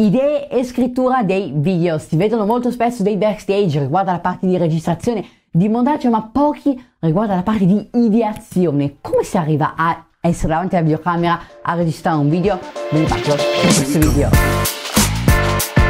idee e scrittura dei video. Si vedono molto spesso dei backstage riguardo alla parte di registrazione, di montaggio, ma pochi riguardo alla parte di ideazione. Come si arriva a essere davanti alla videocamera a registrare un video? Ve ne parlo in questo video.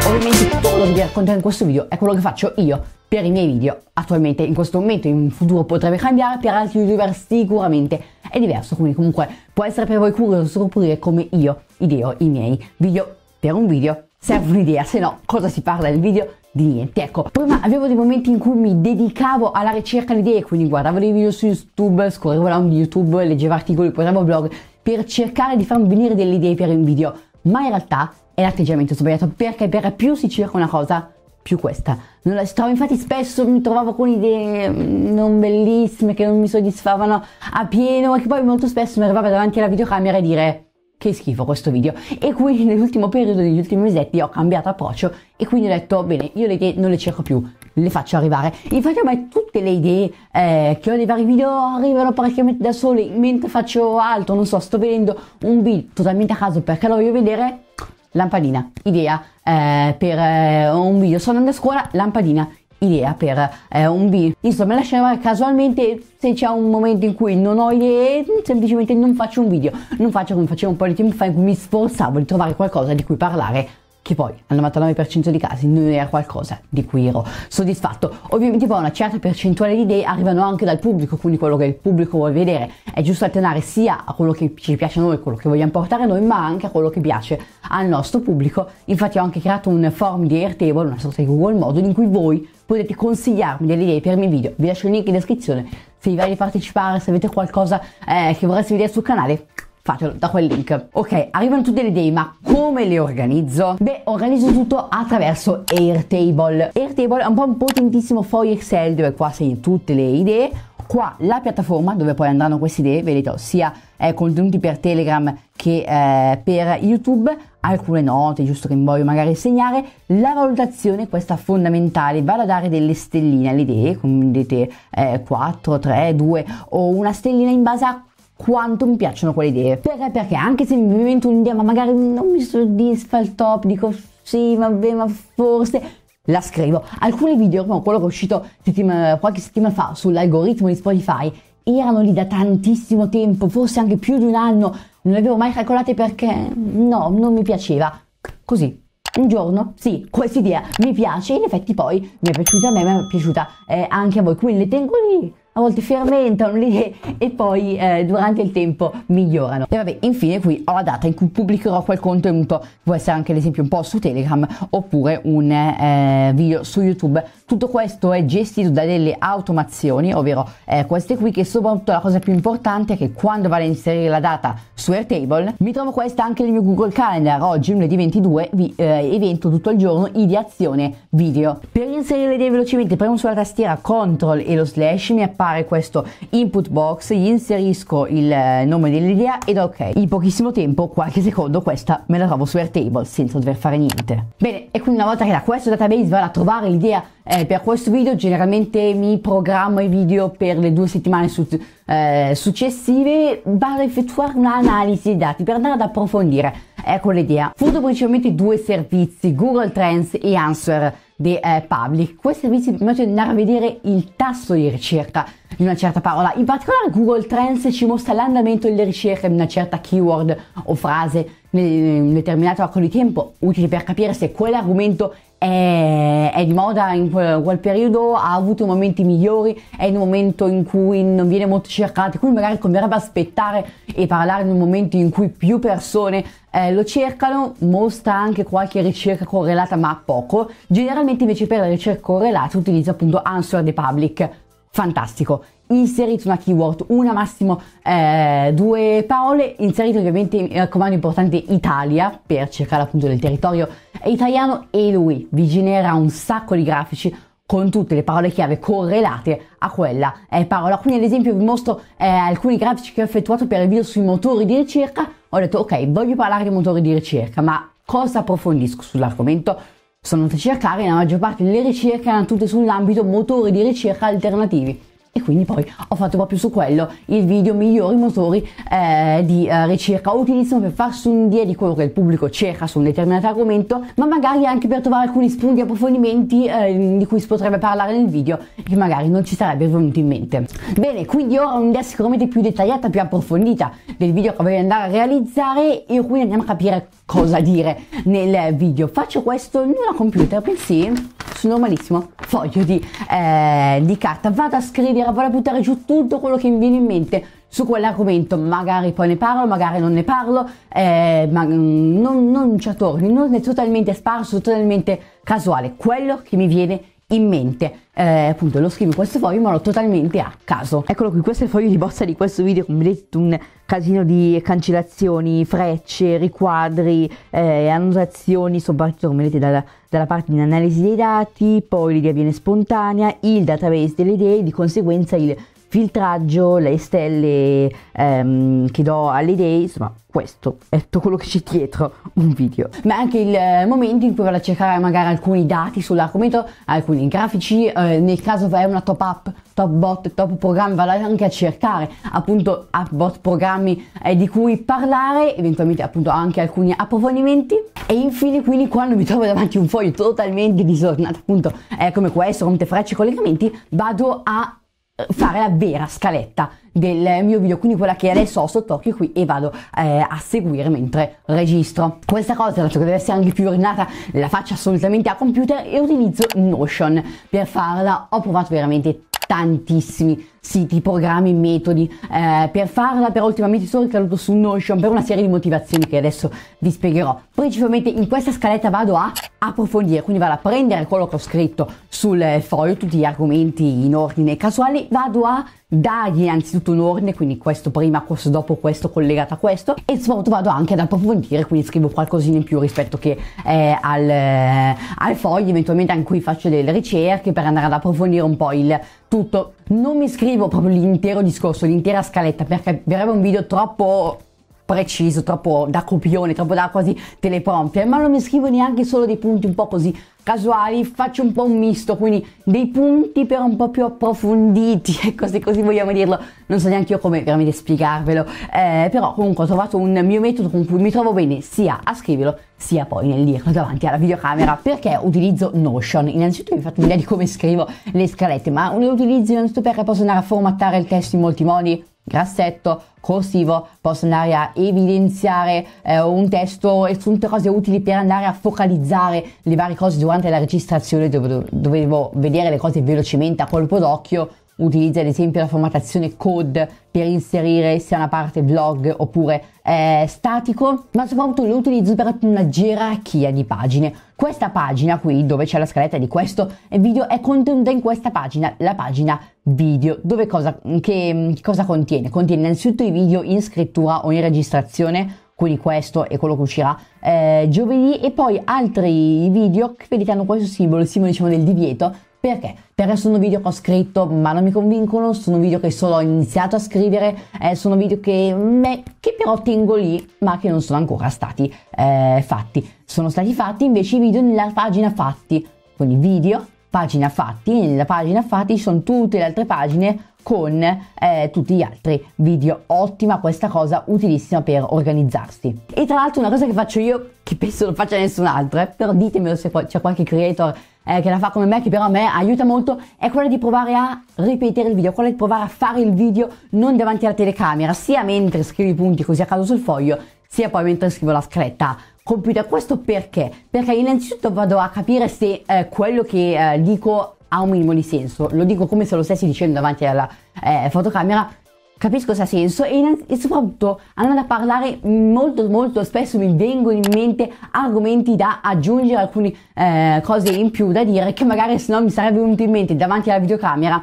Ovviamente tutto quello che vi racconterò in questo video è quello che faccio io per i miei video attualmente in questo momento in futuro potrebbe cambiare per altri youtuber sicuramente è diverso quindi comunque può essere per voi curioso scoprire come io ideo i miei video per un video serve un'idea, se no cosa si parla nel video? Di niente, ecco. Prima avevo dei momenti in cui mi dedicavo alla ricerca di idee, quindi guardavo dei video su YouTube, scorrevo la di YouTube, leggevo articoli, guardavo blog, per cercare di farmi venire delle idee per un video, ma in realtà è l'atteggiamento sbagliato, perché per più si cerca una cosa, più questa. Non la si trova, infatti spesso mi trovavo con idee mm, non bellissime, che non mi soddisfavano a pieno, e che poi molto spesso mi arrivava davanti alla videocamera e dire che schifo questo video e quindi nell'ultimo periodo degli ultimi mesetti ho cambiato approccio e quindi ho detto bene io le idee non le cerco più le faccio arrivare infatti ormai tutte le idee eh, che ho nei vari video arrivano praticamente da sole mentre faccio altro non so sto vedendo un video totalmente a caso perché lo voglio vedere lampadina idea eh, per eh, un video sono andato a scuola lampadina idea per eh, un video. Insomma, lasciava casualmente se c'è un momento in cui non ho idee, semplicemente non faccio un video, non faccio come facevo un po' di tempo fa in cui mi sforzavo di trovare qualcosa di cui parlare che poi al 99% dei casi non era qualcosa di cui ero soddisfatto. Ovviamente poi una certa percentuale di idee arrivano anche dal pubblico, quindi quello che il pubblico vuole vedere è giusto alternare sia a quello che ci piace a noi, quello che vogliamo portare noi, ma anche a quello che piace al nostro pubblico. Infatti ho anche creato un form di Airtable, una sorta di Google Model, in cui voi potete consigliarmi delle idee per i miei video. Vi lascio il link in descrizione se vi va di partecipare, se avete qualcosa eh, che vorreste vedere sul canale fatelo da quel link. Ok, arrivano tutte le idee, ma come le organizzo? Beh, organizzo tutto attraverso Airtable. Airtable è un po' un potentissimo foglio Excel dove qua segni tutte le idee, qua la piattaforma dove poi andranno queste idee, vedete, sia eh, contenuti per Telegram che eh, per YouTube, alcune note giusto che mi voglio magari segnare, la valutazione questa fondamentale, vado a dare delle stelline alle idee, come vedete eh, 4, 3, 2 o una stellina in base a quanto mi piacciono quelle idee. Perché? Perché anche se mi invento un'idea, ma magari non mi soddisfa il top, dico sì, vabbè, ma forse la scrivo. Alcuni video, come quello che è uscito settima, qualche settimana fa sull'algoritmo di Spotify, erano lì da tantissimo tempo, forse anche più di un anno, non le avevo mai calcolate perché no, non mi piaceva. Così, un giorno, sì, questa idea mi piace, in effetti poi mi è piaciuta a me, mi è piaciuta eh, anche a voi, quindi le tengo lì a volte fermentano le idee e poi eh, durante il tempo migliorano. E vabbè, infine qui ho la data in cui pubblicherò quel contenuto, può essere anche l'esempio un po' su Telegram oppure un eh, video su YouTube. Tutto questo è gestito da delle automazioni, ovvero eh, queste qui che soprattutto la cosa più importante è che quando vado a inserire la data su Airtable mi trovo questa anche nel mio Google Calendar. Oggi lunedì 22 vi eh, evento tutto il giorno ideazione video. Per inserire le idee velocemente premo sulla tastiera CTRL e lo slash mi appare fare questo input box, gli inserisco il eh, nome dell'idea ed ok. In pochissimo tempo, qualche secondo, questa me la trovo su Airtable senza dover fare niente. Bene, e quindi una volta che da questo database vado a trovare l'idea eh, per questo video, generalmente mi programmo i video per le due settimane su, eh, successive, vado a effettuare un'analisi dei dati per andare ad approfondire. Ecco l'idea. Fondo principalmente due servizi, Google Trends e Answer di eh, Public. Questi servizi permettono di andare a vedere il tasso di ricerca di una certa parola. In particolare Google Trends ci mostra l'andamento delle ricerche di una certa keyword o frase in un determinato arco di tempo, utile per capire se quell'argomento è, è di moda in quel, quel, periodo, ha avuto momenti migliori, è in un momento in cui non viene molto cercato, quindi magari converrebbe aspettare e parlare in un momento in cui più persone eh, lo cercano, mostra anche qualche ricerca correlata ma poco, generalmente invece per la ricerca correlata utilizza appunto Answer the Public fantastico. Inserite una keyword, una massimo eh, due parole, inserite ovviamente, mi raccomando, eh, importante Italia per cercare appunto del territorio italiano e lui vi genera un sacco di grafici con tutte le parole chiave correlate a quella eh, parola. Quindi ad esempio vi mostro eh, alcuni grafici che ho effettuato per il video sui motori di ricerca. Ho detto ok, voglio parlare di motori di ricerca, ma cosa approfondisco sull'argomento? sono andati a cercare, la maggior parte delle ricerche erano tutte sull'ambito motori di ricerca alternativi e quindi poi ho fatto proprio su quello il video migliori motori eh, di eh, ricerca utilissimo per farsi un'idea di quello che il pubblico cerca su un determinato argomento ma magari anche per trovare alcuni spunti approfondimenti eh, di cui si potrebbe parlare nel video che magari non ci sarebbe venuto in mente bene quindi ora un'idea sicuramente più dettagliata più approfondita del video che voglio andare a realizzare e quindi andiamo a capire cosa dire nel video faccio questo non a computer bensì normalissimo foglio di, eh, di carta. Vado a scrivere, vado a buttare giù tutto quello che mi viene in mente su quell'argomento, magari poi ne parlo, magari non ne parlo, eh, ma mm, non, non ci torni, non è totalmente sparso, totalmente casuale, quello che mi viene in mente. Eh, appunto lo scrivo in questo foglio ma l'ho totalmente a caso. Eccolo qui, questo è il foglio di bozza di questo video, come vedete un casino di cancellazioni, frecce, riquadri, eh, annotazioni, soprattutto come vedete dalla, dalla parte di analisi dei dati, poi l'idea viene spontanea, il database delle idee, di conseguenza il filtraggio, le stelle ehm, che do alle idee, insomma questo è tutto quello che c'è dietro un video. Ma anche il eh, momento in cui vado a cercare magari alcuni dati sull'argomento, alcuni grafici, eh, nel caso è una top up, top bot, top programmi, vado anche a cercare appunto app bot programmi eh, di cui parlare, eventualmente appunto anche alcuni approfondimenti. E infine quindi quando mi trovo davanti un foglio totalmente disordinato appunto eh, come questo, con te frecce e collegamenti, vado a eh, fare la vera scaletta del mio video, quindi quella che adesso ho sotto occhio qui e vado eh, a seguire mentre registro. Questa cosa, dato che deve essere anche più ordinata, la faccio assolutamente a computer e utilizzo Notion per farla. Ho provato veramente tantissimi siti, programmi, metodi eh, per farla, però ultimamente sono ricaduto su Notion per una serie di motivazioni che adesso vi spiegherò. Principalmente in questa scaletta vado a approfondire, quindi vado a prendere quello che ho scritto sul foglio, tutti gli argomenti in ordine casuale, vado a dargli innanzitutto un ordine, quindi questo prima, questo dopo, questo collegato a questo e soprattutto vado anche ad approfondire, quindi scrivo qualcosina in più rispetto che eh, al, eh, al, foglio, eventualmente anche qui faccio delle ricerche per andare ad approfondire un po' il tutto. Non mi scrivo scrivo proprio l'intero discorso, l'intera scaletta, perché verrebbe un video troppo preciso, troppo da copione, troppo da quasi teleprompter, ma non mi scrivo neanche solo dei punti un po' così casuali, faccio un po' un misto, quindi dei punti però un po' più approfonditi, ecco se così vogliamo dirlo, non so neanche io come veramente spiegarvelo, eh, però comunque ho trovato un mio metodo con cui mi trovo bene sia a scriverlo sia poi nel dirlo davanti alla videocamera perché utilizzo Notion. Innanzitutto mi fatto un'idea di come scrivo le scalette, ma le utilizzo innanzitutto perché posso andare a formattare il testo in molti modi, grassetto, corsivo posso andare a evidenziare eh, un testo e sono tutte cose utili per andare a focalizzare le varie cose durante la registrazione dove dovevo vedere le cose velocemente a colpo d'occhio utilizza ad esempio la formattazione code per inserire sia una parte blog oppure eh, statico, ma soprattutto lo utilizzo per una gerarchia di pagine. Questa pagina qui, dove c'è la scaletta di questo video, è contenuta in questa pagina, la pagina video, dove cosa, che, cosa contiene? Contiene innanzitutto i video in scrittura o in registrazione, quindi questo è quello che uscirà eh, giovedì, e poi altri video, che vedete hanno questo simbolo, il simbolo diciamo del divieto, perché? Perché sono video che ho scritto ma non mi convincono, sono video che solo ho iniziato a scrivere, eh, sono video che, me, mm, eh, che, però tengo lì ma che non sono ancora stati eh, fatti. Sono stati fatti invece i video nella pagina fatti, quindi video, pagina fatti, nella pagina fatti sono tutte le altre pagine con eh, tutti gli altri video. Ottima questa cosa, utilissima per organizzarsi. E tra l'altro una cosa che faccio io, che penso non faccia nessun altro, eh, però ditemelo se c'è qualche creator eh, che la fa come me, che però a me aiuta molto, è quella di provare a ripetere il video, quella di provare a fare il video non davanti alla telecamera, sia mentre scrivo i punti così a caso sul foglio, sia poi mentre scrivo la scaletta computer. Questo perché? Perché innanzitutto vado a capire se eh, quello che eh, dico ha un minimo di senso. Lo dico come se lo stessi dicendo davanti alla eh, fotocamera, capisco se ha senso e, e, soprattutto andando a parlare molto molto spesso mi vengono in mente argomenti da aggiungere, alcune eh, cose in più da dire che magari se no mi sarebbe venuto in mente davanti alla videocamera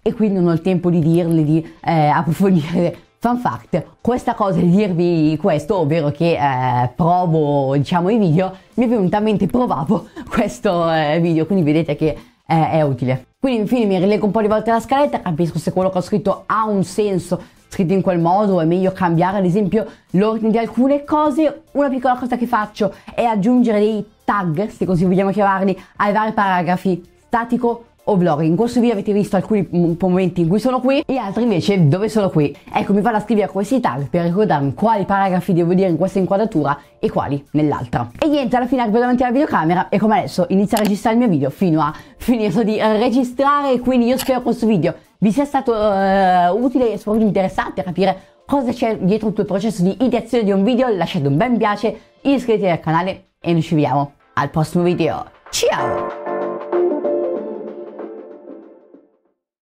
e quindi non ho il tempo di dirle, di eh, approfondire Fun fact, questa cosa di dirvi questo, ovvero che eh, provo diciamo i video, mi è venuta in mente provavo questo eh, video, quindi vedete che è, è utile. Quindi infine mi rilego un po' di volte la scaletta, capisco se quello che ho scritto ha un senso scritto in quel modo, è meglio cambiare ad esempio l'ordine di alcune cose. Una piccola cosa che faccio è aggiungere dei tag, se così vogliamo chiamarli, ai vari paragrafi. Statico o vlog in questo video avete visto alcuni mm, momenti in cui sono qui e altri invece dove sono qui. Ecco, mi vado a scrivere questi tag per ricordarmi quali paragrafi devo dire in questa inquadratura e quali nell'altra. E niente, alla fine arrivo davanti alla videocamera e come adesso inizio a registrare il mio video fino a finirlo di registrare, quindi io spero questo video vi sia stato uh, utile e soprattutto interessante a capire cosa c'è dietro tutto il processo di ideazione di un video, lasciate un bel mi piace, iscrivetevi al canale e noi ci vediamo al prossimo video. Ciao!